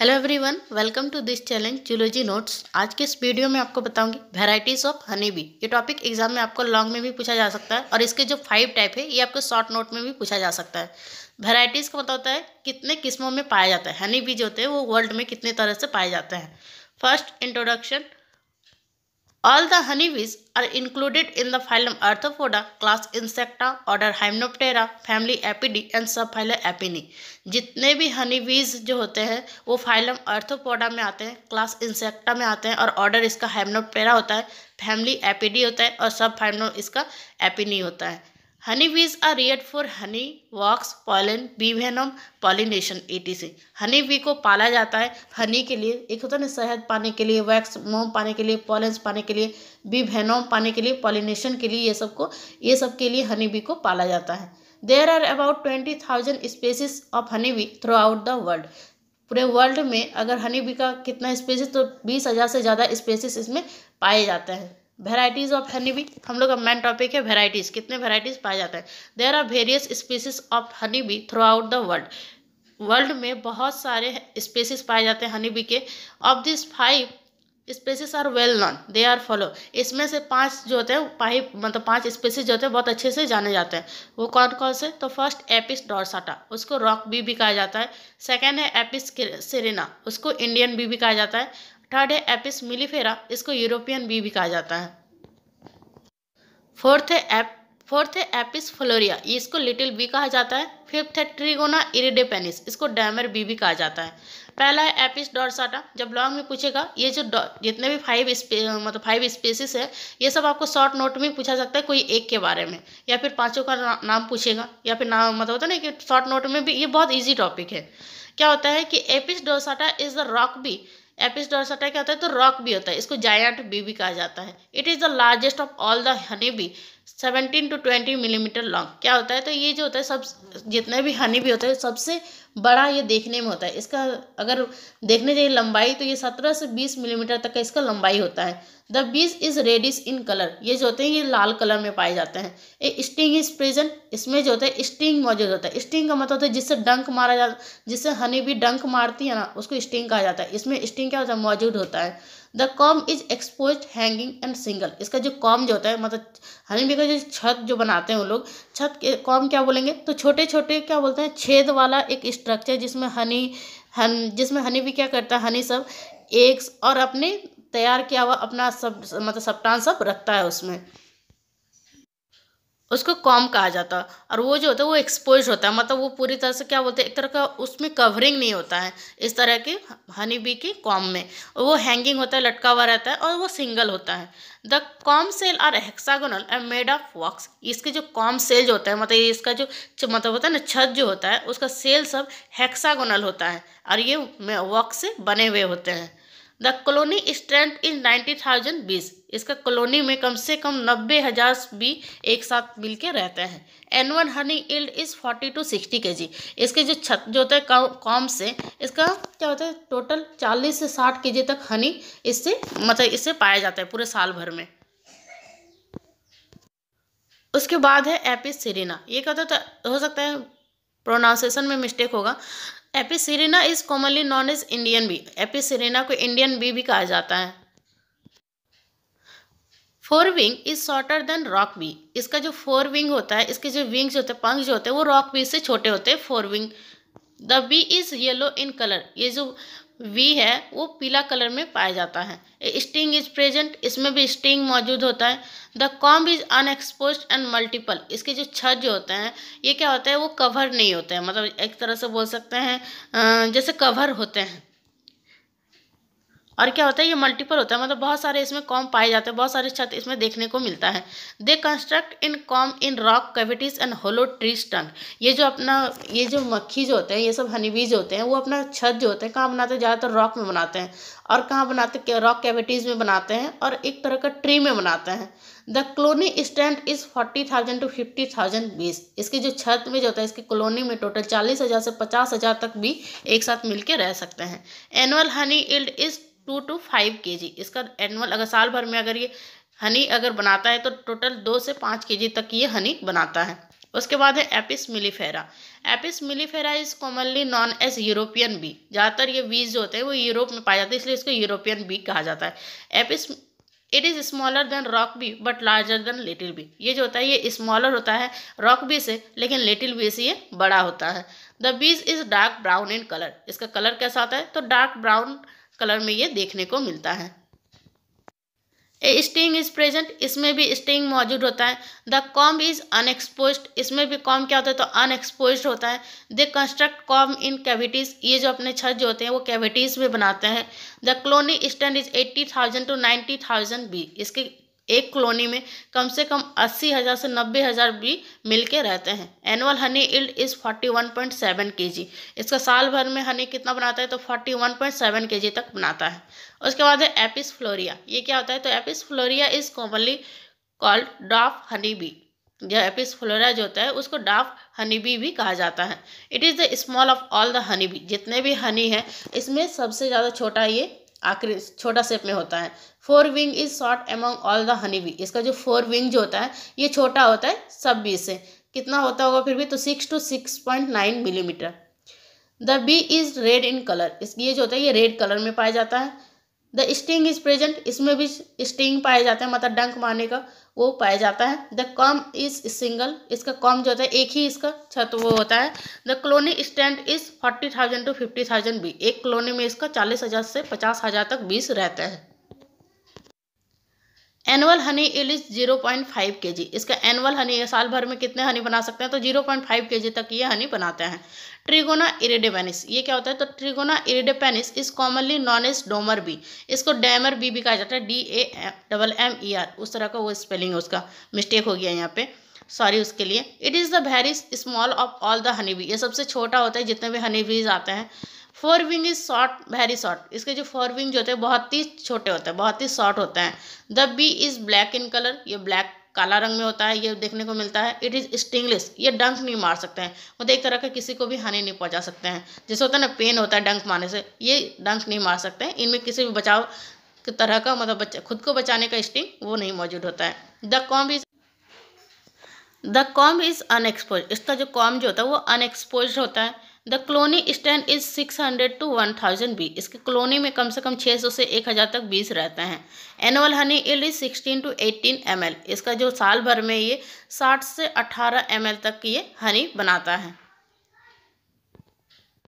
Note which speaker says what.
Speaker 1: hello everyone welcome to this challenge zoology notes आज के इस वीडियो में आपको बताऊंगी वेराइटीज ऑफ हनी बी ये टॉपिक एग्जाम में आपको लॉन्ग में भी पूछा जा सकता है और इसके जो फाइव टाइप है ये आपको शॉर्ट नोट में भी पूछा जा सकता है वेराइटीज़ का बताता मतलब होता है कितने किस्मों में पाया जाता है हनी बी जो होते हैं वो वर्ल्ड में कितने तरह से पाए जाते हैं first introduction All the honeybees are included in the phylum Arthropoda, class Insecta, order Hymenoptera, family Apidae and subphylum Apini जितने भी honeybees जो होते हैं वो phylum Arthropoda में आते हैं class Insecta में आते हैं और order इसका Hymenoptera होता है family Apidae होता है और subphylum इसका Apini होता है honey are red for honey wax honey bee pollen pollination E T C honey bee को पाला जाता है हनी के लिए एक होता है ना शहद पाने के लिए वैक्स मोम पाने के लिए पॉलेंस पाने के लिए बी वेनोम पाने के लिए पॉलिनेशन के लिए ये सब को ये सब के लिए हनी बी को पाला जाता है there are about twenty thousand species of honey bee throughout the world पूरे वर्ल्ड में अगर हनी बी का कितना स्पेसिस तो बीस हज़ार से ज़्यादा स्पेसिस इसमें पाए जाते हैं वेराइटीज़ ऑफ हनी बी हम लोग का मेन टॉपिक है वेराइटीज़ कितने वेराइटीज़ पाए जाते हैं there are various species of honey bee throughout the world world में बहुत सारे स्पीसीज पाए जाते हैं हनी बी के of this five species are well known they are follow इसमें से पांच जो होते हैं पाई मतलब पांच स्पेसिस जो होते हैं बहुत अच्छे से जाने जाते हैं वो कौन कौन से तो फर्स्ट एपिस डॉर्साटा उसको रॉक बी भी कहा जाता है सेकेंड है एपिस सेरेना उसको इंडियन बी भी कहा जाता है थर्ड है एपिस मिलीफेरा इसको यूरोपियन बी भी कहा जाता है फोर्थ है एप फोर्थ है एपिस फ्लोरिया इसको लिटिल बी कहा जाता है फिफ्थ है ट्रिगोना इरिडेपेनिस इसको डैमर बी भी कहा जाता है पहला है एपिस डॉर्साटा जब लॉन्ग में पूछेगा ये जो जितने भी फाइव मतलब फाइव स्पेसिस है ये सब आपको शॉर्ट नोट में पूछा सकता है कोई एक के बारे में या फिर पांचों का ना, नाम पूछेगा या फिर नाम मतलब होता है ना कि शॉर्ट नोट में भी ये बहुत ईजी टॉपिक है क्या होता है कि एपिस डोसाटा इज़ द रॉक बी एपिस डोरसाटा क्या होता है तो रॉक भी होता है इसको जायंट बी भी कहा जाता है it is the largest of all the honey bee seventeen to twenty millimetre long क्या होता है तो ये जो होता है सब जितने भी हनी भी होता है सबसे बड़ा ये देखने में होता है इसका अगर देखने जाइए लंबाई तो ये सत्रह से बीस मिलीमीटर तक का इसका लंबाई होता है द बीस इज रेडिस इन कलर ये जो होते हैं ये लाल कलर में पाए जाते हैं ए स्टिंग इज प्रेजेंट इसमें जो होता है स्टिंग मौजूद होता है स्टिंग का मतलब होता है जिससे डंक मारा जाता है जिससे हनी भी डंक मारती है ना उसको स्टिंग कहा जाता है इसमें स्टिंग क्या होता है मौजूद होता है the comb is exposed hanging and single इसका जो कॉम जो होता है मतलब हनी का जो छत जो बनाते हैं वो लोग छत के कॉम क्या बोलेंगे तो छोटे छोटे क्या बोलते हैं छेद वाला एक स्ट्रक्चर जिसमें हनी हन जिसमें हनी भी क्या करता है हनी सब एग्स और अपने तैयार किया हुआ अपना सब मतलब सप्टान सब रखता है उसमें उसको कॉम कहा जाता है और वो जो होता है वो एक्सपोज होता है मतलब वो पूरी तरह से क्या बोलते हैं एक तरह का उसमें कवरिंग नहीं होता है इस तरह की हनी बी की कॉम में वो हैंगिंग होता है लटका हुआ रहता है और वो सिंगल होता है the comb cell are hexagonal एम मेड ऑफ वॉक्स इसके जो कॉम सेल जो होता है मतलब इसका जो मतलब होता है ना छत जो होता है उसका सेल सब हेक्सागोनल होता है और ये वॉक्स से बने हुए होते हैं the colony strength is ninety thousand bees इसका कॉलोनी में कम से कम नब्बे हज़ार बी एक साथ मिल के रहते हैं one honey yield is forty to sixty K G इसके जो छत जो होता है कॉम से इसका क्या होता है टोटल चालीस से साठ के जी तक हनी इससे मतलब इससे पाया जाता है पूरे साल भर में उसके बाद है एपिस सीरीना ये कहता तो हो सकता है प्रोनाउंसिएशन में मिस्टेक होगा एपिसरीना is commonly known as Indian bee एपिसरीना को इंडियन बी भी कहा जाता है fore wing is shorter than rock bee इसका जो फोर विंग होता है इसके जो विंग्स होते हैं पंख जो होते हैं वो रॉक बी से छोटे होते हैं four forewing the bee is yellow in colour ये जो वी है वो पीला कलर में पाया जाता है स्टिंग इज प्रेजेंट इसमें भी स्टिंग मौजूद होता है the comb is unexposed and multiple इसके जो छज होते हैं ये क्या होता है वो कवर नहीं होते हैं मतलब एक तरह से बोल सकते हैं जैसे कवर होते हैं और क्या होता है ये मल्टीपल होता है मतलब बहुत सारे इसमें कॉम पाए जाते हैं बहुत सारे छत इसमें देखने को मिलता है they construct in comb in rock cavities and hollow tree स्टंग ये जो अपना ये जो मक्खी जो होते हैं ये सब हनीबीज होते हैं वो अपना छत जो होते हैं कहाँ बनाते हैं ज़्यादातर रॉक में बनाते हैं और कहाँ बनाते रॉक कैविटीज़ में बनाते हैं और एक तरह का ट्री में बनाते हैं the colony stand is forty thousand to fifty thousand bees इसकी जो छत में जो होता है इसकी कॉलोनी में टोटल चालीस हज़ार से पचास हज़ार तक भी एक साथ मिलके रह सकते हैं annual honey yield is two to five K G इसका एनुअल अगर साल भर में अगर ये हनी अगर बनाता है तो टोटल दो से पाँच के जी तक ये हनी बनाता है उसके बाद है Apis mellifera Apis mellifera is commonly known as European bee ज़्यादातर ये बीज जो होते हैं वो यूरोप में पाए जाते हैं इसलिए इसको यूरोपियन बी कहा जाता है Apis it is smaller than rock bee but larger than little bee ये जो होता है ये स्मॉलर होता है रॉक बी से लेकिन लिटिल बी से ये बड़ा होता है the bees is dark brown in colour इसका कलर कैसा होता है तो डार्क ब्राउन कलर में ये देखने को मिलता है ए स्टिंग इज प्रेजेंट इसमें भी स्टिंग मौजूद होता है द कॉम इज अनएक्सपोज इसमें भी कॉम क्या होता है तो अनएक्सपोज होता है the construct comb in cavities ये जो अपने छत जो होते हैं वो कैविटीज़ में बनाते हैं the colony stand is eighty thousand to ninety thousand bee इसके एक कॉलोनी में कम से कम अस्सी हज़ार से नब्बे हज़ार बी मिल के रहते हैं annual honey yield is forty one point seven K G इसका साल भर में हनी कितना बनाता है तो forty one point seven K जी तक बनाता है उसके बाद है एपिस फ्लोरिया ये क्या होता है तो Apis florea is commonly called dwarf honey bee जो एपिस फ्लोरिया जो होता है उसको डाफ हनी बी भी कहा जाता है it is the small of all the honey bee जितने भी हनी है इसमें सबसे ज़्यादा छोटा ये आखिर छोटा सेप में होता है fore wing is short among all the honey bee इसका जो फोर विंग जो होता है ये छोटा होता है सब बी से कितना होता होगा फिर भी तो six to six point nine millimetre the bee is red in colour इस ये जो होता है ये रेड कलर में पाया जाता है द स्टिंग इज प्रेजेंट इसमें भी स्टिंग पाया जाता है मतलब डंक मारने का वो पाया जाता है द कॉम इज सिंगल इसका कॉम जो होता है एक ही इसका छत वो होता है the colony stand is forty thousand to fifty thousand bee एक कॉलोनी में इसका चालीस हज़ार से पचास हज़ार तक बीस रहते हैं annual honey is zero point five K G इसका एनुअल हनी साल भर में कितने हनी बना सकते हैं तो जीरो पॉइंट फाइव के जी तक ये हनी बनाते हैं ट्रिगोना इरिडेपेनिस ये क्या होता है तो Trigona iridipennis is commonly known as dammar bee इसको डैमर बी भी कहा जाता है D A double M E R उस तरह का वो स्पेलिंग है उसका मिस्टेक हो गया यहाँ पे सॉरी उसके लिए it is the very small of all the honey bee ये सबसे छोटा होता है जितने भी हनी बीज आते हैं fore wing is short very short इसके जो फोर विंग जो होते हैं बहुत ही छोटे होते हैं बहुत ही शॉर्ट होते हैं the bee is black in colour ये ब्लैक काला रंग में होता है ये देखने को मिलता है इट इज़ स्टिंगलेस ये डंक नहीं मार सकते हैं मतलब एक तरह का किसी को भी हानि नहीं पहुंचा सकते हैं जैसे होता है ना पेन होता है डंक मारने से ये डंक नहीं मार सकते हैं इनमें किसी भी बचाव तरह का मतलब बच्चा खुद को बचाने का स्टिंग वो नहीं मौजूद होता है the comb is the comb is unexposed इसका जो कॉम जो होता है वो अनएक्सपोज होता है the colony stand is six hundred to one thousand bee इसके क्लोनी में कम से कम छः सौ से एक हज़ार तक बीस रहते हैं annual honey yield is sixteen to eighteen M इसका जो साल भर में ये साठ से अट्ठारह एम तक ये हनी बनाता है